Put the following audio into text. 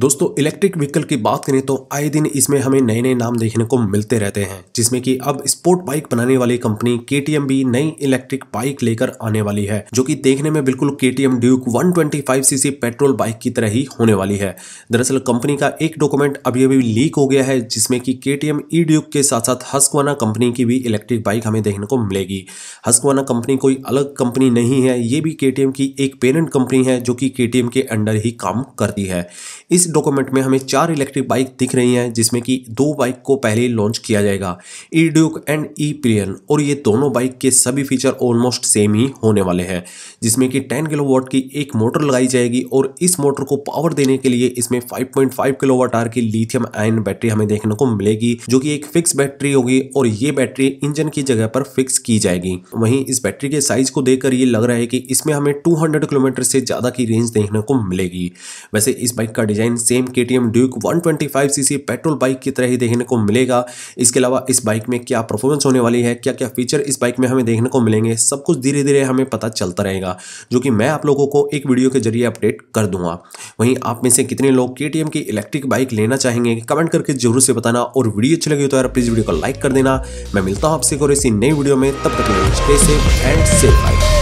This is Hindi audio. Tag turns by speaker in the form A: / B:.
A: दोस्तों इलेक्ट्रिक व्हीकल की बात करें तो आए दिन इसमें हमें नए नए नाम देखने को मिलते रहते हैं जिसमें कि अब स्पोर्ट बाइक बनाने वाली कंपनी के भी नई इलेक्ट्रिक बाइक लेकर आने वाली है जो कि देखने में बिल्कुल K T M Duke one CC petrol bike की तरह ही होने वाली है दरअसल कंपनी का एक डॉक्यूमेंट अभी अभी लीक हो गया है जिसमें कि K T M E Duke के साथ साथ हस्कवाना कंपनी की भी इलेक्ट्रिक बाइक हमें देखने को मिलेगी हस्कवाना कंपनी कोई अलग कंपनी नहीं है ये भी के टी एम की एक पेरेंट कंपनी है जो कि के टी एम के अंडर ही काम करती है इस इस डॉक्यूमेंट में हमें चार इलेक्ट्रिक बाइक दिख रही हैं जिसमें कि दो बाइक को पहले लॉन्च किया जाएगा ई ड्यूक एंड ई प्रियन और ये दोनों बाइक के सभी फीचर ऑलमोस्ट सेम ही होने वाले हैं जिसमें कि 10 किलोवाट की एक मोटर लगाई जाएगी और इस मोटर को पावर देने के लिए इसमें 5.5 किलोवाट आर की लिथियम आयन बैटरी हमें देखने को मिलेगी जो कि एक फिक्स बैटरी होगी और ये बैटरी इंजन की जगह पर फिक्स की जाएगी वहीं इस बैटरी के साइज को देखकर ये लग रहा है कि इसमें हमें टू किलोमीटर से ज़्यादा की रेंज देखने को मिलेगी वैसे इस बाइक का design engine same K T M Duke one CC petrol bike की तरह ही देखने को मिलेगा इसके अलावा इस बाइक में क्या परफॉर्मेंस होने वाली है क्या क्या फीचर इस बाइक में हमें देखने को मिलेंगे सब कुछ धीरे धीरे हमें पता चलता रहेगा जो कि मैं आप लोगों को एक वीडियो के जरिए अपडेट कर दूंगा वहीं आप में से कितने लोग के की इलेक्ट्रिक बाइक लेना चाहेंगे कमेंट करके जरूर से बताना और वीडियो अच्छी लगी तो यार प्लीज़ वीडियो को लाइक कर देना मैं मिलता हूँ आपसे और इसी नई वीडियो में तब तक stay safe and safe bike